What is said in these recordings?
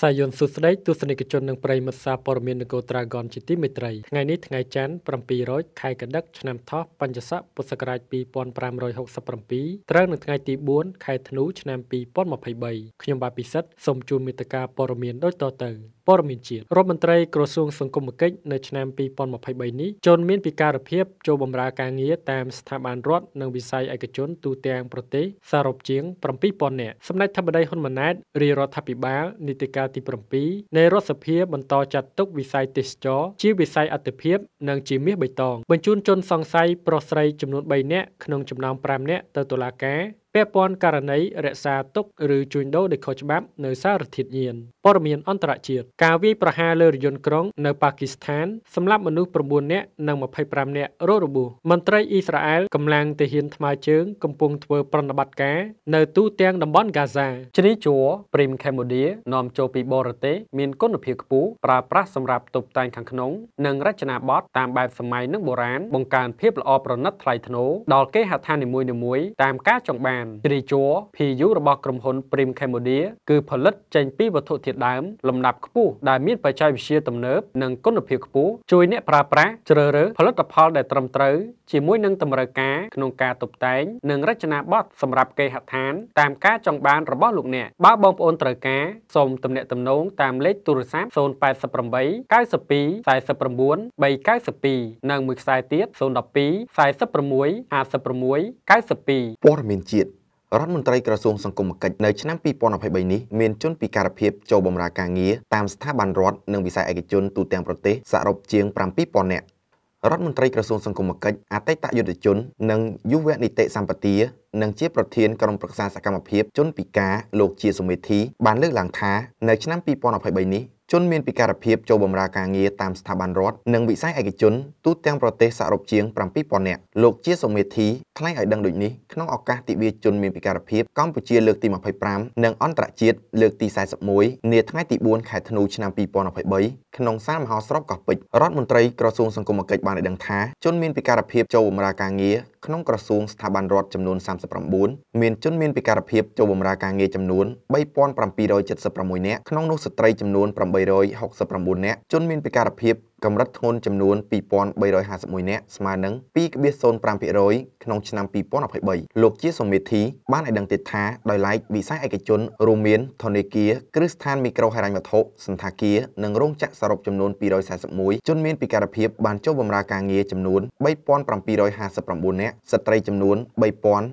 សាយុនសុស្ដីទស្សនិកជននិងប្រិយមិត្តសារព័ត៌មាននគរត្រាហ្គនជាទីមេត្រីថ្ងៃនេះថ្ងៃច័ន្ទ700ខែកដិកឆ្នាំថោះបញ្ញស័កពុស្សករាជ2567ត្រូវនៅថ្ងៃទី4ខែធ្នូឆ្នាំ2023ខ្ញុំបាទពិសិដ្ឋសូមជូនមេត្តាព័ត៌មានដូចតទៅព័ត៌មានជាតិរដ្ឋមន្ត្រីក្រសួងសង្គមគិច្ចនៅឆ្នាំ2023នេះជនមានពិការភាពចូលបម្រើការងារតាមស្ថាប័នរដ្ឋនិងវិស័យឯកជនទូទាំងប្រទេសសរុបជាង7000នាក់សម្ដេចធិបតីហ៊ុនម៉ាណែតរាជរដ្ឋាភិបាលនីតិកាលទី7នៃរដ្ឋសភាបន្តចាត់ទុកវិស័យទេសចរជាវិស័យអត្ថិភាព និងជាមាសបៃតងបញ្ជូនជន សង្ស័យប្រុសស្រីចំនួន3នាក់ក្នុងចំណោម5នាក់ទៅតុលាការពាក់ព័ន្ធករណីរក្សាទុកឬជួញដូរដោយខុសច្បាប់នៅសារធាតុញៀនព័ត៌មានអន្តរជាតិការវាយប្រហារលើរយន្តក្រុង នៅប៉ាគីស្ថានសម្លាប់មនុស្ស9នាក់និង25នាក់រងរបួសមន្ត្រីអ៊ីស្រាអែលកម្លាំងទាហានថ្មើរជើង កំពុងធ្វើប្រណិបត្តិការនៅទូទាំងតំបន់ហ្គាហ្សាជ្រីជួរព្រីមកម្ពុជានាំចូលពីបរទេសមានគុណភាពខ្ពស់ប្រើប្រាស់សម្រាប់តុបតែងខាងក្នុងនិង រចនាបថតាមបែបសម័យនិងបុរាណបង្កើនភាពល្អប្រណិតថ្លៃថ្នូរដល់គេហដ្ឋាននីមួយៗតាមការចង់បានមជ្រាយជ័រ PU របស់ក្រុមហ៊ុន Prim Cambodia គឺផលិតចេញពីវត្ថុធាតុដើមលំដាប់ខ្ពស់ដែលមានបច្ចេកវិទ្យាទំនើបនិងគុណភាពខ្ពស់ជួយអ្នកប្រើប្រាស់ជ្រើសរើសផលិតផលដែលត្រឹមត្រូវជាមួយនឹងតម្រូវការក្នុងការតុបតែងនិងរចនាបថសម្រាប់គេហដ្ឋានតាមការចង់បានរបស់លោកអ្នកបើបងប្អូនត្រូវការសូមទំនាក់ទំនងតាមលេខទូរស័ព្ទ088 92 49 392និងមួយខ្សែទៀត012 46 56 92ព័ត៌មានជាតិរដ្ឋមន្ត្រីក្រសួងសង្គមគិច្ចនៅឆ្នាំ2023នេះមានជនពិការភាពចូលបម្រើការងារតាមស្ថាប័នរដ្ឋនិងវិស័យឯកជនទូទាំងប្រទេសសរុបជាង7000នាក់រដ្ឋមន្ត្រីក្រសួងសង្គមគិច្ចអតីតយុទ្ធជននិងយុវនីតិសម្បទានិងជាប្រធានក្រុមប្រឹក្សាសកម្មភាពជនពិការលោកជាសុមេធីបានលើកឡើងថានៅឆ្នាំ2023នេះជនមានពិការភាពចូលបម្រើការងារតាមស្ថាប័នរដ្ឋនិងវិស័យឯកជនទូទាំងប្រទេសសរុបជាង7000នាក់លោកជាសុមេធីថ្លែងឲ្យដឹងដូចនេះក្នុងឱកាសទិវាជនមានពិការភាពកម្ពុជាលើកទី25និងអន្តរជាតិលើកទី41នាថ្ងៃទី4ខែធ្នូឆ្នាំ2023ក្នុងសាលមហោស្រពកោះពេជ្ររដ្ឋមន្ត្រីក្រសួងសង្គមគិច្ចបានឲ្យដឹងថាជនមានពិការភាពចូលបម្រើការងារក្នុងក្រសួងស្ថាប័នរដ្ឋចំនួន39មានជនមានពិការភាពចូលបម្រើការងារចំនួន3776នាក់ក្នុងនោះស្ត្រីចំនួន869នាក់ជនមានពិការភាពកម្រិតធ្ងន់ចំនួន2351នាក់ស្មើនឹង2.05%ក្នុងឆ្នាំ2023លោកជាសមេធីបានឲ្យដឹងទៀតថាដោយឡែកវិស័យឯកជនរួមមានធនាគារគ្រឹះស្ថានមីក្រូហិរញ្ញវត្ថុសន្តាគារនិងរោងចក្រសរុបចំនួន241ជនមានពិការភាព បានចូលបម្រើការងារចំនួន3759នាក់ស្ត្រីចំនួន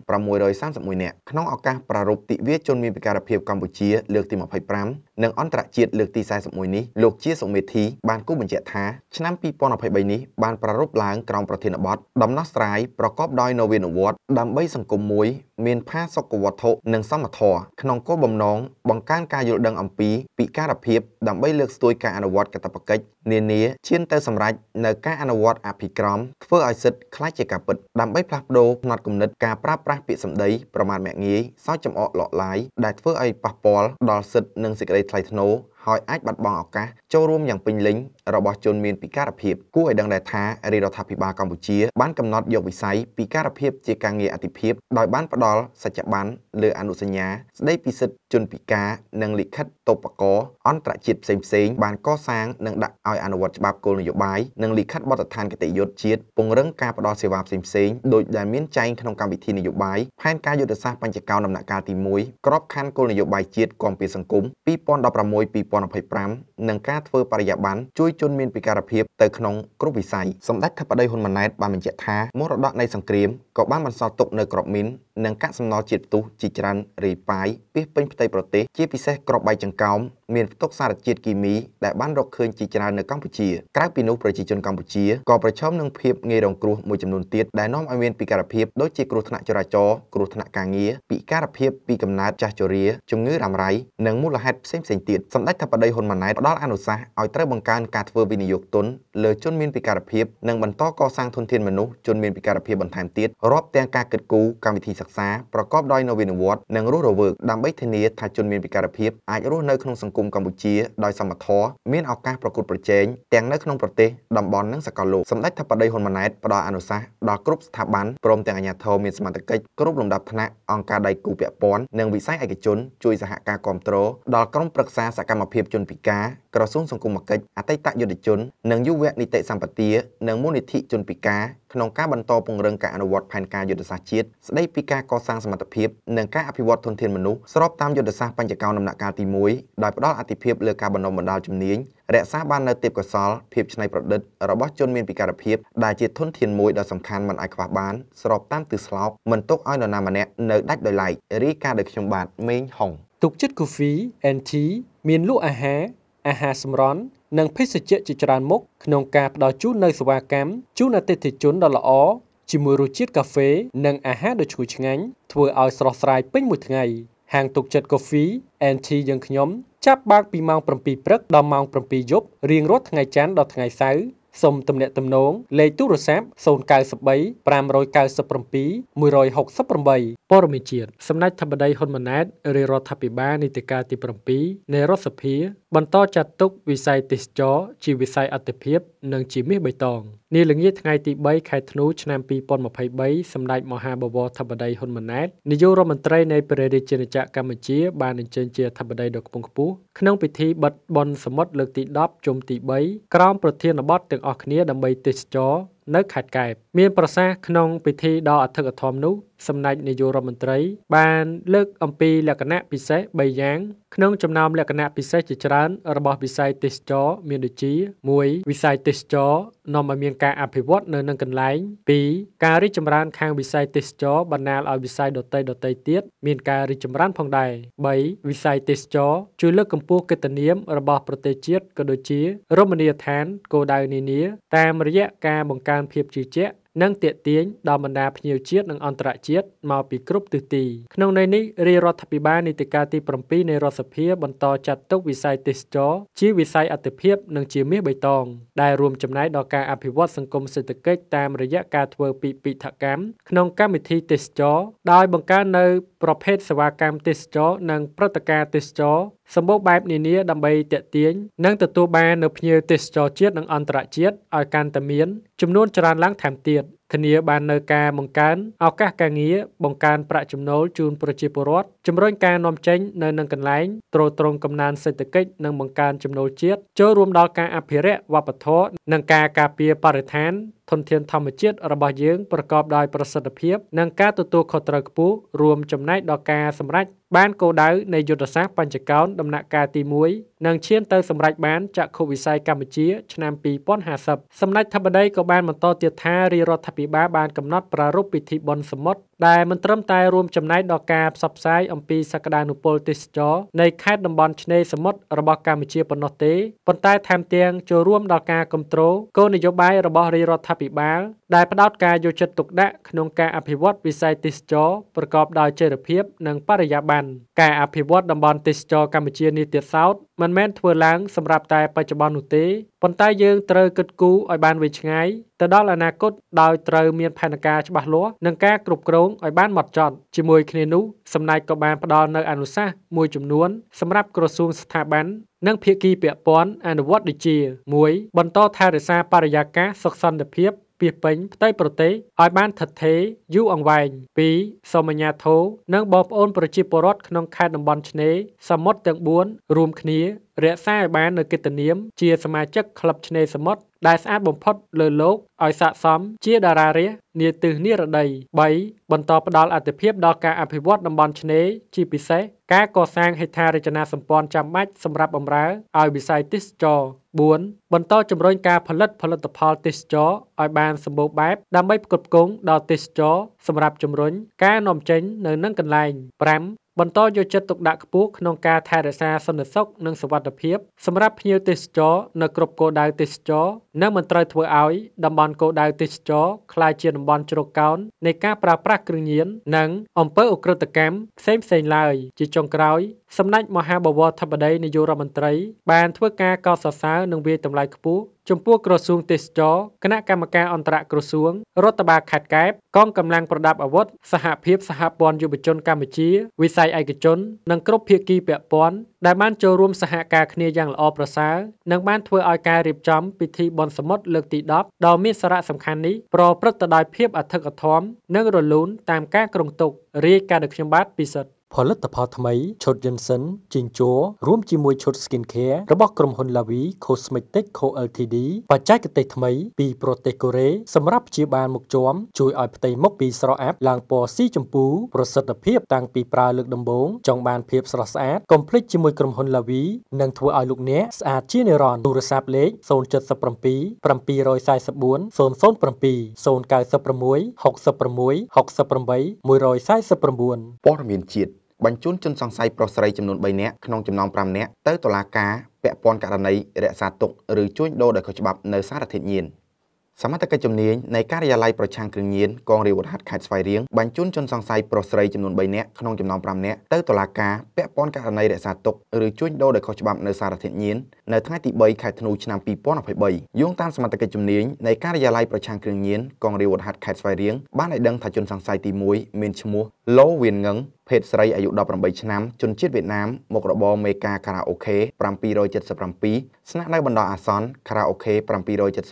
3631នាក់ក្នុងឱកាសប្រារព្ធទិវាជនមានពិការភាពកម្ពុជា លើកទី25និងអន្តរជាតិលើកទី41នេះលោកជាសុមេធីបានគូបញ្ជាក់ថាឆ្នាំ2023នេះបានប្រារព្ធឡើងក្រោមប្រធានបទដំណោះស្រាយប្រកបដោយនវានុវត្តន៍ដើម្បីសង្គមមួយមានផាសុកវត្ថុនិងសមធម៌ក្នុងគោលបំណងបង្កើនការយល់ដឹងអំពីពិការភាពដើម្បីលើកស្ទួយការអនុវត្តកាតព្វកិច្ចនានាឈានទៅសម្រេចនៅការអនុវត្តអភិក្រមធ្វើឲ្យសិទ្ធិខ្លាចជាការពិតដើម្បីផ្លាស់ប្ដូរផ្នត់គំនិតការប្រើប្រាស់ពាក្យសម្ដីប្រមាថមាក់ងាយសោចចំអកលក់ឡាយដែលធ្វើឲ្យប៉ះពាល់ដល់សិទ្ធិនិងសេចក្តីថ្លៃថ្នូរហើយអាចបាត់បង់ឱកាសចូលរួមយ៉ាងពេញលេញរបស់ជនមានពិការភាពគួរឲ្យដឹងដែរថារាជរដ្ឋាភិបាលកម្ពុជា បានកំណត់យកវិស័យពិការភាពជាការងារអតិភិបដោយបានផ្ដល់សច្ចប័នលើអនុសញ្ញា ស្ដីពីសិទ្ធិជនពិការនិងលិខិតតបកោអន្តរជាតិផ្សេងៗបានកសាងនិងដាក់ឲ្យអនុវត្តច្បាប់គោលនយោបាយនិងលិខិតបទដ្ឋានគតិយុត្តជាតិពង្រឹងការផ្ដល់សេវាផ្សេងៗដោយដែលមានចែងក្នុងកម្មវិធីនយោបាយផែនការយុទ្ធសាស្ត្របញ្ចកោណដំណាក់កាលទី1ក្របខ័ណ្ឌគោលនយោបាយជាតិគាំពារសង្គម2016 2025និងការធ្វើបរិយាបន្នជួយជនមានពិការភាពទៅក្នុងគ្រប់វិស័យសម្ដេចធិបតីហ៊ុនម៉ាណែតបានបញ្ជាក់ថាមរតកនៃសង្គ្រាមក៏បានបន្សល់ទុកនៅក្របមីននិងកាកសំណល់ជាតិផ្ទុះជាច្រើនរាយប៉ាយពាសពេញផ្ទៃប្រទេសជាពិសេសក្របបែកចង្កោមមានផ្ទុកសារជាតិគីមីដែលបានរកឃើញជាច្រើននៅកម្ពុជា ក្រៅពីនោះប្រជាជនកម្ពុជាក៏ប្រឈមនឹងភាពងាយរងគ្រោះមួយចំនួនទៀតដែលនាំឲ្យមានពិការភាពដូចជាគ្រោះថ្នាក់ចរាចរណ៍គ្រោះថ្នាក់ការងារពិការភាពពីកំណើតចាស់ជរាជំងឺរ៉ាំរ៉ៃនិងមូលហេតុផ្សេងៗទៀតសម្ដេចថាបតីហ៊ុនម៉ាណែតផ្ដល់អនុសាសន៍ឲ្យត្រូវបង្កើនការធ្វើវិនិយោគទុនលើជនមានពិការភាពនិងបន្តកសាងធនធានមនុស្សជនមានពិការភាពបន្ថែមទៀតរាប់ទាំងការគិតគូរកម្មវិធីសិក្សាប្រកបដោយនវានុវត្តន៍និងរស់រវើកដើម្បីធានាថាជនមានពិការភាពអាចរស់នៅក្នុងសង្គមមកម្ពុជាដោយសមធម៌មានឱកាសប្រកួតប្រជែងទាំងនៅក្នុងប្រទេសតំបន់និងសកលលោកសម្ដេចថាបតីហ៊ុនម៉ាណែតផ្ដល់អនុសាសន៍ដល់គ្រប់ស្ថាប័នព្រមទាំងអាជ្ញាធរមានសមត្ថកិច្ចគ្រប់លំដាប់ថ្នាក់អង្គការដៃគូពាក់ព័ន្ធនិងវិស័យឯកជនជួយសហការគ្រប់គ្រងដល់ក្រុមប្រឹក្សាសកម្មភាពជនពិការក្រសួងសង្គមគិច្ចអតីតយុទ្ធជននិងយុវនីតិសម្បទានិងមូលនិធិជនពិការក្នុងការបន្តពង្រឹងការអនុវត្តផែនការយុទ្ធសាស្ត្រជាតិស្ដីពីការកសាងសមត្ថភាពនិងការអភិវឌ្ឍធនធានមនុស្សស្របតាមយុទ្ធសាស្ត្របញ្ចកោដំណាក់កាលទី1ដោយផ្ដល់អាទិភាពលើការបណ្ដុំបណ្ដាលជំនាញរក្សាបាននូវទេពកោសល្យភាពច្នៃប្រឌិតរបស់ជនមានពិការភាពដែលជាធនធានមួយដ៏សំខាន់មិនអាចខ្វះបានស្របតាមទិសស្លោកមិនទុកឲ្យនរណាម្នាក់នៅដាច់ដោយឡែករីការដោយខ្ញុំបាទមេងហុងទុកចិត្តកាហ្វេ NT មានលក់អាហារអាហារសម្រន់និងភេសជ្ជៈជាច្រើនមុខក្នុងការផ្ដល់ជូននៅសេវាកម្មជូនអតិថិជនដ៏ល្អជាមួយរសជាតិកាហ្វេនិងអាហារដ៏ឈ្ងុយឆ្ងាញ់ធ្វើឲ្យស្រស់ស្រាយពេញមួយថ្ងៃហាងទុកចិត្តកាហ្វេ NT យើងខ្ញុំចាប់បើកពីម៉ោង7ព្រឹកដល់ម៉ោង7យប់រៀងរាល់ថ្ងៃច័ន្ទដល់ថ្ងៃសៅរ៍សូមទំនាក់ទំនងលេខទូរស័ព្ទ093 597 168ព័ត៌មានជាតិសម្ដេចធិបតីហ៊ុនម៉ាណែតរាជរដ្ឋាភិបាលនីតិកាលទី7នៃរដ្ឋសភា បន្តចាត់ទុកវិស័យទេសចរជាវិស័យអតិភិបនិងជាមាសបៃតងនាល្ងាចថ្ងៃទី3ខែធ្នូឆ្នាំ2023សម្ដេចមហាបវរធិបតីហ៊ុនម៉ាណែតនាយករដ្ឋមន្ត្រីនៃព្រះរាជាណាចក្រកម្ពុជា បានអញ្ជើញជាធិបតីដ៏ខ្ពង់ខ្ពស់ក្នុងពិធីបិទបុណ្យសមុទ្រលើកទី10ជុំទី3ក្រោមប្រធានបទទាំងអស់គ្នាដើម្បីទេសចរនៅខេត្តកែបមានប្រសាសន៍ក្នុងពិធីដ៏អធិកអធមនោះសំណាច់នាយករដ្ឋមន្ត្រីបានលើកអំពីលក្ខណៈពិសេស3យ៉ាង ក្នុងចំណោមលក្ខណៈពិសេសជាច្រើន របស់វិស័យទេសចរមានដូចជា1វិស័យទេសចរនាំឲ្យមានការអភិវឌ្ឍនៅនឹងកន្លែង2ការរីកចម្រើនខាងវិស័យទេសចរបណ្ដាលឲ្យវិស័យដទៃដទៃទៀតមានការរីកចម្រើនផងដែរ3វិស័យទេសចរជួយលើកកម្ពស់កិត្តិនាម របស់ប្រទេសជាតិក៏ដូចជា រមណីយដ្ឋានគោលដៅនានា តាមរយៈការបង្កើនភាពជឿជាក់និងទាក់ទាញដល់បណ្ដាភ្ញៀវជាតិនិងអន្តរជាតិមកពីគ្រប់ទិសទីក្នុងន័យនេះរាជរដ្ឋាភិបាលនីតិកាលទី7នៃរដ្ឋសភា បន្តចាត់ទុកវិស័យទេសចរជាវិស័យអតិភិបនិងជាមាសបៃតងដែលរួមចំណែកដល់ការអភិវឌ្ឍសង្គមសេដ្ឋកិច្ចតាមរយៈការធ្វើពីពិធកម្មក្នុងកម្មវិធីទេសចរដោយ បង្កើននៅប្រភេទសេវាកម្មទេសចរ និងព្រឹត្តិការណ៍ទេសចរសម្បូរបែបនានាដើម្បីទាក់ទាញនិងទទួលបាននូវភ្ញៀវទេសចរជាតិនិងអន្តរជាតិឲ្យកាន់តែមានចំនួនច្រើនឡើងថែមទៀត។ធានាបាននូវការបង្កើនឱកាសការងារបង្កើនប្រាក់ចំណូលជូនប្រជាពលរដ្ឋជំរុញការនាំចេញនៅនឹងកន្លែងទ្រទ្រង់កំណើនសេដ្ឋកិច្ចនិងបង្កើនចំណូលជាតិចូលរួមដល់ការអភិរក្សវប្បធម៌និងការការពារបរិស្ថានធនធានធម្មជាតិរបស់យើងប្រកបដោយប្រសិទ្ធភាពនិងការទទួលខុសត្រូវខ្ពស់រួមចំណែកដល់ការសម្រេចបានគោលដៅនៃយុទ្ធសាស្ត្របញ្ចកោណដំណាក់កាលទី1នឹងឈានទៅសម្រេចបានចក្ខុវិស័យកម្ពុជាឆ្នាំ2050សម្ដេចធិបតីក៏បានបន្តទៀតថារាជរដ្ឋាភិបាលបានកំណត់ប្រារព្ធពិធីបុណ្យសមុទ្រដែលមិនត្រឹមតែរួមចំណែកដល់ការផ្សព្វផ្សាយអំពីសក្តានុពលទេសចរនៃខេត្តតំបន់ឆ្នេរសមុទ្ររបស់កម្ពុជាប៉ុណ្ណោះទេប៉ុន្តែថែមទាំងចូលរួមដល់ការគ្រប់គ្រងគោលនយោបាយរបស់រាជរដ្ឋាភិបាលដែលផ្ដោតការយកចិត្តទុកដាក់ក្នុងការអភិវឌ្ឍវិស័យទេសចរប្រកបដោយចីរភាពនិងបរិយាបន្នការអភិវឌ្ឍតំបន់ទេសចរកម្ពុជានេះទៀតសោតមិនមែនធ្វើឡើង សម្រាប់តែបច្ចុប្បន្ននោះទេប៉ុន្តែយើងត្រូវគិតគូរឲ្យបានវែងឆ្ងាយទៅដល់អនាគតដោយត្រូវមានផែនការច្បាស់លាស់និងការគ្រប់គ្រងឲ្យបានម៉ត់ចត់ជាមួយគ្នានោះសំណាច់ក៏បានផ្ដល់នៅ អនុសាសន៍មួយចំនួន សម្រាប់ក្រសួងស្ថាប័ននិងភាគីពាក់ព័ន្ធអនុវត្តដូចជា1បន្តថែរក្សា បរិយាកាសសុខសន្តិភាពពាសពេញផ្ទៃប្រទេសឲ្យបានឋិតថេរយូរអង្វែង2សូមអាជ្ញាធរនិងបងប្អូនប្រជាពលរដ្ឋក្នុងខេត្តតំបន់ឆ្នេរសមុទ្រទាំង4រួមគ្នារក្សាឲ្យបាននូវកិត្តិនាមជាសមាជិកក្លឹបឆ្នេរសមុទ្រដែលស្អាតបំផុតលើលោកឲ្យស័ក្តិសម ជាតារារាស្ត្រនាទិសនិរដី3បន្តផ្ដល់អធិភាពដល់ការអភិវឌ្ឍតំបន់ឆ្នេរជាពិសេសការកសាងហេដ្ឋារចនាសម្ព័ន្ធចាំបាច់សម្រាប់បម្រើឲ្យវិស័យទេសចរណ៍4បន្តជំរុញការផលិត ផលិតផលទេសចរឲ្យបានសម្បូរបែបដើម្បីផ្គត់ផ្គង់ដល់ទេសចរសម្រាប់ជំរុញការនាំចេញ នៅនឹងកន្លែង5បន្តយកចិត្តទុកដាក់ខ្ពស់ក្នុងការថែរក្សាសន្តិសុខនិងសុវត្ថិភាពសម្រាប់ភ្ញៀវទេសចរនៅគ្រប់គោលដៅទេសចរនិងមិនត្រូវធ្វើឲ្យតំបន់គោលដៅទេសចរក្លាយជាតំបន់ជ្រកកោននៃការប្រើប្រាស់គ្រឿងញៀននិងអំពើអុក្រិតកម្មផ្សេងផ្សេងឡើយជាចុងក្រោយសម្ដេចមហាបវរធិបតីនាយករដ្ឋមន្ត្រីបានធ្វើការកោតសរសើរនិងវាយតម្លៃខ្ពស់ចំពោះក្រសួងទេសចរគណៈកម្មការអន្តរក្រសួងរដ្ឋបាលខេត្តកែបកងកម្លាំងប្រដាប់អាវុធសហភាពសហព័ន្ធយុវជនកម្ពុជា វិស័យឯកជននិងគ្រប់ភាគីពាក់ព័ន្ធដែលបានចូលរួមសហការគ្នាយ៉ាងល្អប្រសើរនិងបានធ្វើឲ្យការរៀបចំពិធីបុណ្យសមុទ្រលើកទី10ដ៏មានសារៈសំខាន់នេះប្រព្រឹត្តទៅដោយភាពអធិកអធម និងរលូនតាមការគ្រងទុករាយការណ៍ដោយខ្ញុំបាទពិសិដ្ឋផលិតផលថ្មីឈុត Jensen ជីងជោរួមជាមួយឈុត Skin Care របស់ក្រុមហ៊ុន Lavi Cosmetic Co Ltd បច្ចេកទេសថ្មីពីប្រទេសកូរ៉េសម្រាប់ព្យាបាលមុខជាំជួយឲ្យផ្ទៃមុខពីស្រអាប់ឡើងពណ៌ស៊ីជម្ពូប្រសិទ្ធភាពតាំងពីប្រើលើកដំបូងចង់បានភាពស្រស់ស្អាតកុំភ្លេចជាមួយក្រុមហ៊ុន Lavi និងធ្វើឲ្យលោកអ្នកស្អាតជានិរន្តរ៍ទូរស័ព្ទលេខ077 744 007 096 66 68 149ព័ត៌មានជាតិបញ្ជូនជនសង្ស័យប្រុសស្រីចំនួន3នាក់ក្នុងចំណោម5នាក់ទៅតុលាការពាក់ព័ន្ធករណីរក្សាទុកឬជួញដូរដោយខុសច្បាប់នៅសារធាតុញៀនសមត្ថកិច្ចជំនាញនៃការិយាល័យប្រឆាំងគ្រឿងញៀនកងរាជវរហាត់ខេត្តស្វាយរៀងបញ្ជូនជនសង្ស័យប្រុសស្រីចំនួន3នាក់ក្នុងចំណោម5នាក់ទៅតុលាការពាក់ព័ន្ធករណីរក្សាទុកឬជួញដូរដោយខុសច្បាប់នៅសារធាតុញៀននៅថ្ងៃទី3ខែធ្នូឆ្នាំ2023យោងតាមសមត្ថកិច្ចជំនាញនៃការិយាល័យប្រឆាំងគ្រឿងញៀនកងរាជវត្តហាត់ខេត្តស្វាយរៀងបានឲ្យដឹងថាជនសង្ស័យទី1មានឈ្មោះឡូវៀនងឹងភេទស្រីអាយុ18ឆ្នាំជនជាតិវៀតណាមមករបរមេការខារ៉ាអូខេ777ស្នាក់នៅបណ្ដោះអាសន្នខារ៉ាអូខេ777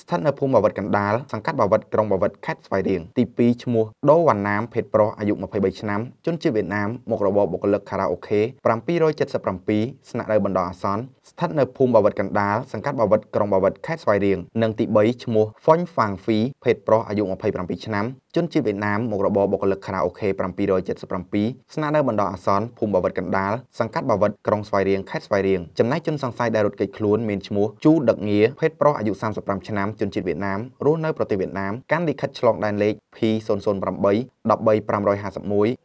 ស្ថិតនៅភូមិបាវិតកណ្ដាលសង្កាត់បាវិតក្រុងបាវិតខេត្តស្វាយរៀងទី2ឈ្មោះដូវ៉ាណាមភេទប្រុសអាយុ23ឆ្នាំជនជាតិវៀតណាមមករបរបុគ្គលិកខារ៉ាអូខេ777ស្នាក់នៅបណ្ដោះអាសន្នស្ថិតនៅភូមិបាវិតកណ្ដាលសង្កាត់បាវិតក្រុងបាវិតខេត្តស្វាយរៀងនិងទី3ឈ្មោះហ្វុញហ្វាងហ្វីភេទប្រុសអាយុ27ឆ្នាំជនជាតិវៀតណាមមករបរបុគ្គលិកខារ៉ាអូខេ777ស្នាក់នៅបណ្ដោះអាសន្នភូមិបាវិតកណ្ដាលសង្កាត់បាវិតក្រុងស្វាយរៀងខេត្តស្វាយរៀងចំណែកជនសង្ស័យដែលរត់គេចខ្លួនមានឈ្មោះជូដឹកងារភេទប្រុសអាយុ35ឆ្នាំជនជាតិវៀតណាមរស់នៅប្រទេសវៀតណាមកាន់លិខិតឆ្លងដែនលេខ P008 13551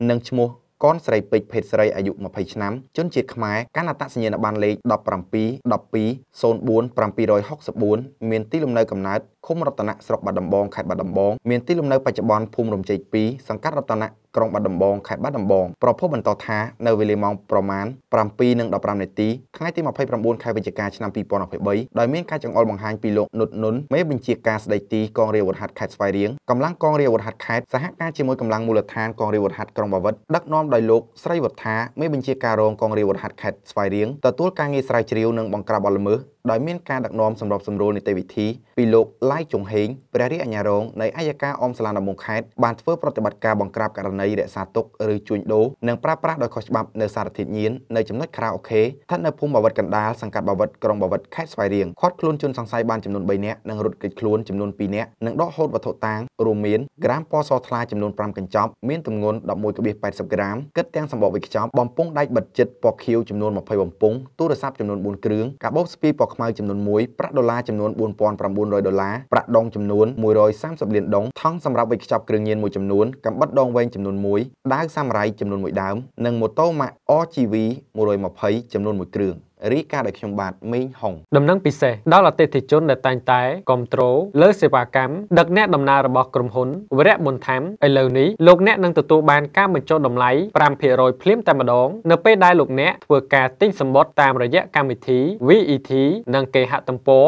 និងឈ្មោះកនស្រីពេជ្រភេទស្រីអាយុ20ឆ្នាំជនជាតិខ្មែរកាន់អត្តសញ្ញាណប័ណ្ណលេខ17 12 04 764មានទីលំនៅកំណើតឃុំរតនៈស្រុកបាត់ដំបងខេត្តបាត់ដំបង មានទីលំនៅបច្ចុប្បន្នភូមិរំចេក2សង្កាត់រតនៈក្រុងបាត់ដំបងខេត្តបាត់ដំបងប្រភពបន្តថានៅវេលាម៉ោងប្រមាណ7:15នាទីថ្ងៃទី29ខែវិច្ឆិកាឆ្នាំ2023ដោយមានការចង្អុលបង្ហាញពីលោកនុតនុនមេបញ្ជាការស្ដីទីកងរាជវុធហត្ថខេត្តស្វាយរៀងកម្លាំងកងរាជវុធហត្ថខេត្តសហការជាមួយកម្លាំងមូលដ្ឋានកងរាជវុធហត្ថក្រុងបាវិតដឹកនាំដោយលោកស្រីវុធាមេបញ្ជាការរងកងរាជវុធហត្ថខេត្តស្វាយរៀងទទួលការងារស្រាវជ្រាវនិងបង្ក្រាបបទល្មើសដោយមានការដឹកនាំសម្របសម្រួលនីតិវិធីពីលោកឡាយជុងហេងព្រះរាជអាជ្ញារងនៃអัยការអមសាលាដំបងខេត្តបានធ្វើប្រតិបត្តិការបង្ក្រាបករណីរក្សាទុកឬជួញដូរនិងប្រើប្រាស់ដោយខុសច្បាប់នៅសារធាតុញៀននៅចំណុចខារ៉ាអូខេស្ថិតនៅភូមិបាវិតកណ្ដាលសង្កាត់បាវិតក្រុងបាវិតខេត្តស្វាយរៀងឃាត់ខ្លួនជនសង្ស័យបានចំនួន3នាក់និងរត់គេចខ្លួនចំនួន2នាក់និងដកហូតវត្ថុតាងរួមមានក្រាមពណ៌សថ្លាចំនួន5កញ្ចប់មានទម្ងន់11.80ក្រាមគិតទាំងសម្បកវិខ្ចប់បំពង់ដែកបិទជិតពណ៌ខៀវចំនួន20បំពង់ទូរស័ព្ទចំនួន4គ្រឿងកាបូបស្ពាយពណ៌ខ្មៅចំនួន1ប្រាក់ដុល្លារចំនួន4900ដុល្លារប្រាក់ដងចំនួន130លានដងថង់សម្រាប់វេចខ្ចប់គ្រឿងញៀនមួយចំនួនកំបិតដងវែងចំនួន1ដាវសាមរ៉ៃចំនួន1ដើមនិងម៉ូតូម៉ាក RGV 120ចំនួន1គ្រឿងរីកាដែលខ្ញុំបាទមេងហុងដំណឹងពិសេសដល់អតិថិជនដែលតែងតែគ្រប់គ្រងលើសេវាកម្មដឹកអ្នកដំណើររបស់ក្រុមហ៊ុនវរៈបុនថាំឥឡូវនេះលោកអ្នកនឹងទទួលបានការបញ្ចុះតម្លៃ5%ភ្លាមតែម្ដង នៅពេលដែលលោកអ្នកធ្វើការទិញសម្បត្តិតាមរយៈកម្មវិធី VET និងគេហទំព័រ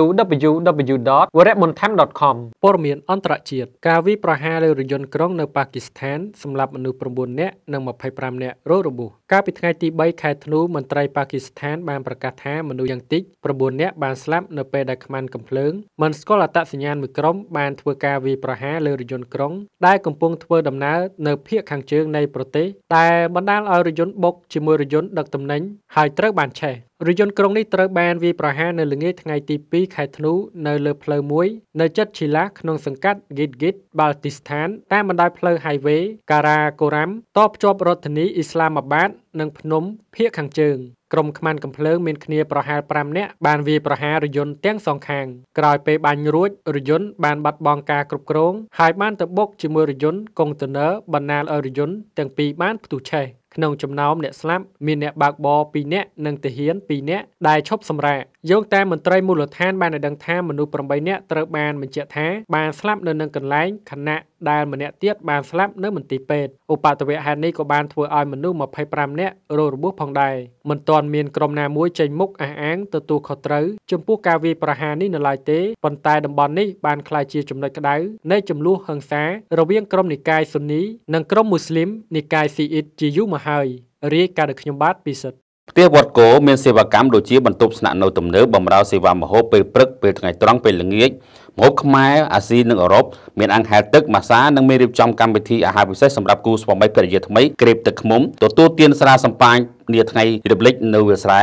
www.wrabontham.com ព័ត៌មានអន្តរជាតិការវាយប្រហារលើរយន្តក្រុងនៅប៉ាគីស្ថានសម្រាប់មនុស្ស9នាក់និង25នាក់រងរបួសកាលពីថ្ងៃទី3ខែធ្នូមន្ត្រីប៉ាគីស្ថានដ្ឋានបានប្រកាសថាមនុស្សយ៉ាងតិច9នាក់បានស្លាប់នៅពេលដែលខ្មាន់កំភ្លើង មិនស្គាល់អត្តសញ្ញាណមួយក្រុម បានធ្វើការវាយប្រហារលើរថយន្តក្រុងដែលកំពុងធ្វើដំណើរនៅភូមិខាងជើងនៃប្រទេសដែលបណ្ដាលឲ្យរថយន្តបុកជាមួយរថយន្តដឹកទំនិញហើយត្រូវបានឆេះរយន្តក្រុងនេះត្រូវបានវាយប្រហារនៅល្ងាចថ្ងៃទី2ខែធ្នូនៅលើផ្លូវមួយនៅជិតឈីឡាក្នុងសង្កាត់ Gilgit Baltistan តាមបណ្ដោយផ្លូវ Highway Karakoram តភ្ជាប់រដ្ឋធានី Islamabad និងភ្នំភៀកខាងជើងក្រុមខ្មានកំភ្លើងមានគ្នាប្រហែល5នាក់បានវាយប្រហាររយន្តទាំងសងខាងក្រោយពេលបាញ់រួចរយន្តបានបាត់បង់ការគ្រប់គ្រងហើយបានទៅបុកជាមួយរយន្តកុងតឺន័របណ្ដាលឲ្យរយន្តទាំងពីរបានផ្ទុះឆេះក្នុងចំណោមអ្នកស្លាប់មានអ្នកបើកបរ2នាក់និងទាហាន2នាក់ដែលឈប់សម្រាកយោងតាមមន្ត្រីមូលដ្ឋានបានឲ្យដឹងថាមនុស្ស8នាក់ត្រូវបានបញ្ជាក់ថា បានស្លាប់នៅនឹងកន្លែងខណៈដែលម្នាក់ទៀតបានស្លាប់នៅមន្ទីរពេទ្យឧបតវហេតុនេះក៏បានធ្វើឲ្យមនុស្ស25នាក់រងរបួសផងដែរមិនទាន់មានក្រុមណាមួយចេញមុខអះអាងទទួលខុសត្រូវចំពោះការវាយប្រហារនេះនៅឡើយទេប៉ុន្តែតំបន់នេះបានក្លាយជាចំណុចក្តៅនៃចំនួនហិង្សារវាងក្រុមនិកាយស៊ុននីនិងក្រុមមូស្លីមនិកាយស៊ីអ៊ីតជាយូរមកហើយរាយការណ៍ដោយខ្ញុំបាទពិសិដ្ឋផ្ទះវត្តគោមានសេវាកម្មដូចជាបន្ទប់ស្នាក់នៅទំនើបបម្រើសេវាម្ហូបពេលព្រឹកពេលថ្ងៃត្រង់ពេលល្ងាចម្ហូបខ្មែរអាស៊ីនិងអឺរ៉ុបមានអង្គហែលទឹកម៉ាសានិងមានរៀបចំកម្មវិធីអាហារពិសេសសម្រាប់គូស្វាមីភរិយាថ្មីក្រេបទឹកឃ្មុំទទួលទានស្រាសម្ពាញនាថ្ងៃរំលឹកនៅវាលស្រែ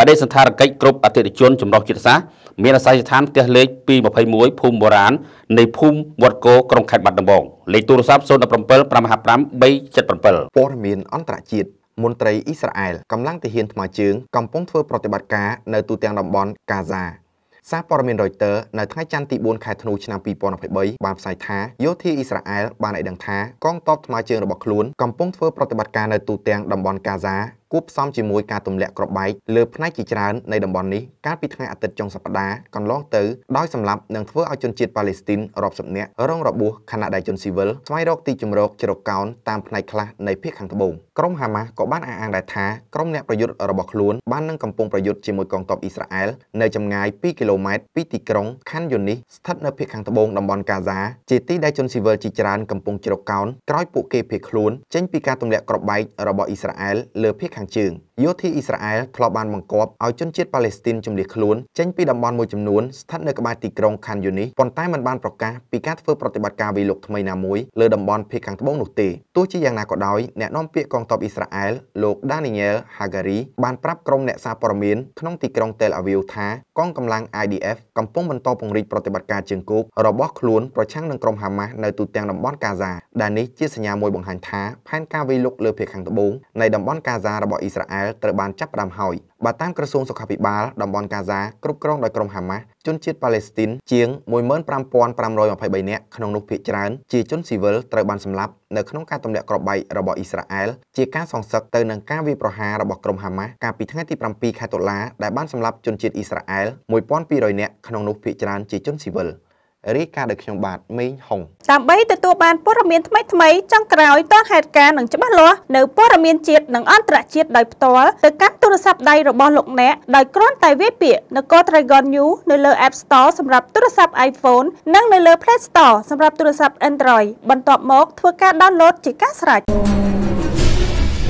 បដិសន្ធារកិច្ចគ្រប់អតិថិជនចម្រុះជាតិសាសន៍មានអាស័យដ្ឋានផ្ទះលេខ221ភូមិបុរាណនៃភូមិវត្តគោក្រុងខេត្តបាត់ដំបងលេខទូរស័ព្ទ017 555 377ព័ត៌មានអន្តរជាតិមន្ត្រីអ៊ីស្រាអែលកំពុងទាហានថ្មើរជើងកំពុងធ្វើប្រតិបត្តិការនៅទូទាំងតំបន់កាហ្សាសារព័ត៌មាន Reuters នៅថ្ងៃច័ន្ទទី4ខែធ្នូឆ្នាំ2023បានផ្សាយថាយោធាអ៊ីស្រាអែលបានឲ្យដឹងថាកងទ័ពថ្មើរជើងរបស់ខ្លួនកំពុងធ្វើប្រតិបត្តិការនៅទូទាំងតំបន់កាហ្សាគួបផ្សំជាមួយការទម្លាក់ក្របបែកលើផ្នែកជាច្រើននៃតំបន់នេះកាលពីថ្ងៃអាទិត្យចុងសប្តាហ៍កន្លងទៅដោយសម្លាប់និងធ្វើឲ្យជនជាតិប៉ាឡេស្ទីនរាប់សិបនាក់រងរបួសខណៈដែលជនស៊ីវិលស្វែងរកទីជម្រកជ្រកកោនតាមផ្នែកខ្លះនៃភូមិខាងត្បូងក្រុមហាម៉ាស់ក៏បានអះអាងដែរថាក្រុមអ្នកប្រយុទ្ធរបស់ខ្លួនបាននឹងកំពុងប្រយុទ្ធជាមួយកងទ័ពអ៊ីស្រាអែលនៅចម្ងាយ2គីឡូម៉ែត្រពីទីក្រុងខាន់យូនីសស្ថិតនៅភូមិខាងត្បូងតំបន់កាហ្សា ជាទីដែលជនស៊ីវិលជាច្រើនកំពុងជ្រកកោនក្រោយពួកគេភៀសខ្លួនចេញពីការទម្លាក់ក្របបែករបស់អ៊ីស្រាអែលលើភូមិខាងជើងយោធាអ៊ីស្រាអែលធ្លាប់បានបង្គាប់ឲ្យជនជាតិប៉ាឡេស្ទីនជំនះខ្លួនចេញពីតំបន់មួយចំនួនស្ថិតនៅក្បែរទីក្រុងខានយូនីប៉ុន្តែមិនបានប្រកាសពីការធ្វើប្រតិបត្តិការវាយលុកថ្មីណាមួយលើតំបន់ភេកខាងត្បូងនោះទេទោះជាយ៉ាងណាក៏ដោយអ្នកនាំពាក្យកងទ័ពអ៊ីស្រាអែលលោក Daniel Hagari បានប្រាប់ក្រុមអ្នកសារព័ត៌មានក្នុងទីក្រុង Tel Aviv ថាកងកម្លាំង IDF កំពុងបន្តពង្រីកប្រតិបត្តិការជើងគោករបស់ខ្លួនប្រឆាំងនឹងក្រុមហាម៉ាស់នៅទូទាំងតំបន់កាហ្សាដែលនេះជាសញ្ញាមួយបង្ហាញថាផែនការវាយលុកលើភេកខាងត្បូងនៃតំបន់កាហ្សារបស់អ៊ីស្រាអែលត្រូវបានចាប់ផ្ដើមហើយបើតាមក្រសួងសុខាភិបាលតំបន់កាហ្សាគ្រប់គ្រងដោយក្រុមហាម៉ាស់ជនជាតិប៉ាឡេស្ទីនជាង15523នាក់ក្នុងនោះភាគច្រើនជាជនស៊ីវិលត្រូវបានសម្លាប់នៅក្នុងការទម្លាក់គ្រាប់បែករបស់អ៊ីស្រាអែលជាការសងសឹកទៅនឹងការវាយប្រហាររបស់ក្រុមហាម៉ាស់កាលពីថ្ងៃទី7ខែតុលាដែលបានសម្លាប់ជនជាតិអ៊ីស្រាអែល1200នាក់ក្នុងនោះភាគច្រើនជាជនស៊ីវិល។រីកាដោយខ្ញុំបាទមេងហុងដើម្បីទទួលបានព័ត៌មានថ្មីថ្មីចុងក្រោយទាន់ហេតុការណ៍និងច្បាស់លាស់នៅព័ត៌មានជាតិនិងអន្តរជាតិដោយផ្ទាល់ទៅកាន់ទូរស័ព្ទដៃរបស់លោកអ្នកដោយគ្រាន់តែវាយពាក្យនគរ Dragon New នៅលើ App Store សម្រាប់ទូរស័ព្ទ iPhone និងនៅលើ Play Store សម្រាប់ទូរស័ព្ទ Android បន្ទាប់មកធ្វើការ download ជាការស្រេច